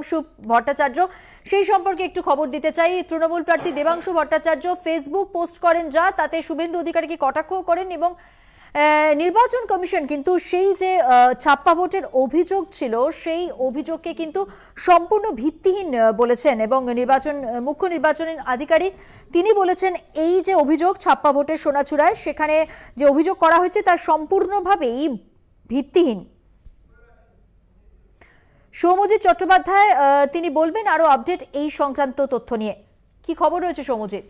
দেবাংশু ভট্টাচার্য সেই সম্পর্কে একটু খবর দিতে চাই তৃণমূল প্রার্থী দেবাংশু ভট্টাচার্য ফেসবুক পোস্ট করেন যা তাতে শুভেন্দু অধিকারীকে কটাক্ষ করেন এবং নির্বাচন কমিশন কিন্তু সেই যে ছাপ্পা ভোটের অভিযোগ ছিল সেই অভিযোগকে কিন্তু সম্পূর্ণ ভিত্তিহীন বলেছেন এবং নির্বাচন মুখ্য নির্বাচনের আধিকারিক তিনি বলেছেন এই যে অভিযোগ ছাপ্পা ভোটের সোনাচূড়ায় সেখানে যে অভিযোগ করা হয়েছে তা সম্পূর্ণভাবেই ভিত্তিহীন সৌমজি চট্টোপাধ্যায় তিনি বলবেন আরো আপডেট এই সংক্রান্ত তথ্য নিয়ে কি খবর রয়েছে সৌমজিৎ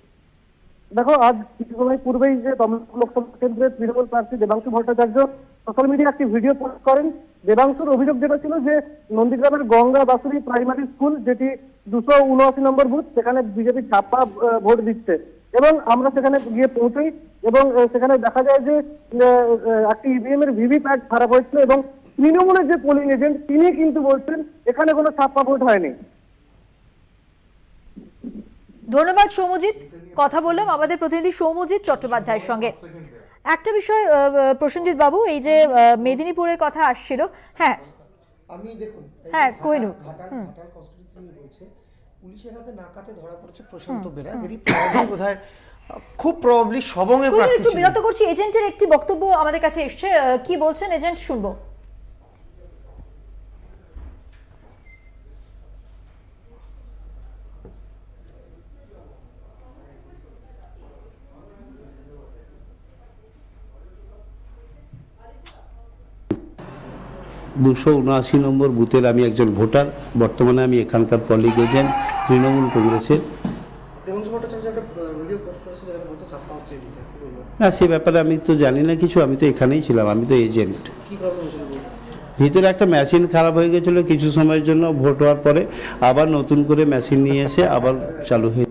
দেখো আজ কিছু সময় পূর্বেই যে লোকসভা কেন্দ্রের তৃণমূল প্রার্থী দেবাংশু ভট্টাচার্য সোশ্যাল মিডিয়া একটি ভিডিও পোস্ট করেন দেবাংশুর অভিযোগ যেটা ছিল যে নন্দীগ্রামের গঙ্গা বাসুরি প্রাইমারি স্কুল যেটি দুশো উনআশি নম্বর বুথ সেখানে বিজেপি ছাপ্পা ভোট দিচ্ছে এবং আমরা সেখানে গিয়ে পৌঁছই এবং সেখানে দেখা যায় যে একটি ইভিএম এর ভিভিপ্যাট খারাপ হয়েছিল এবং তৃণমূলের যে পোলিং এজেন্ট তিনি কিন্তু বলছেন এখানে কোনো ছাপ্পা ভোট হয়নি ধন্যবাদ সৌমজিৎ কথা বললাম আমাদের প্রতিনিধি সৌমজিৎ চট্টোপাধ্যায়ের সঙ্গে একটা বিষয় প্রসেনজিৎ বাবু এই যে মেদিনীপুরের কথা আসছিল হ্যাঁ আমি দেখুন হ্যাঁ কোহিনু বলছে পুলিশের হাতে নাকাতে ধরা পড়ছে প্রশান্ত বেরা এরই বোধহয় খুব প্রবলি সবঙ্গে একটু বিরত করছি এজেন্টের একটি বক্তব্য আমাদের কাছে এসেছে কি বলছেন এজেন্ট শুনবো দুশো উনআশি নম্বর বুথের আমি একজন ভোটার বর্তমানে আমি এখানকার পলিগ এজেন্ট তৃণমূল কংগ্রেসের না সে ব্যাপারে আমি তো জানি না কিছু আমি তো এখানেই ছিলাম আমি তো এজেন্ট ভিতরে একটা মেশিন খারাপ হয়ে গেছিলো কিছু সময়ের জন্য ভোট হওয়ার পরে আবার নতুন করে মেশিন নিয়ে এসে আবার চালু হয়ে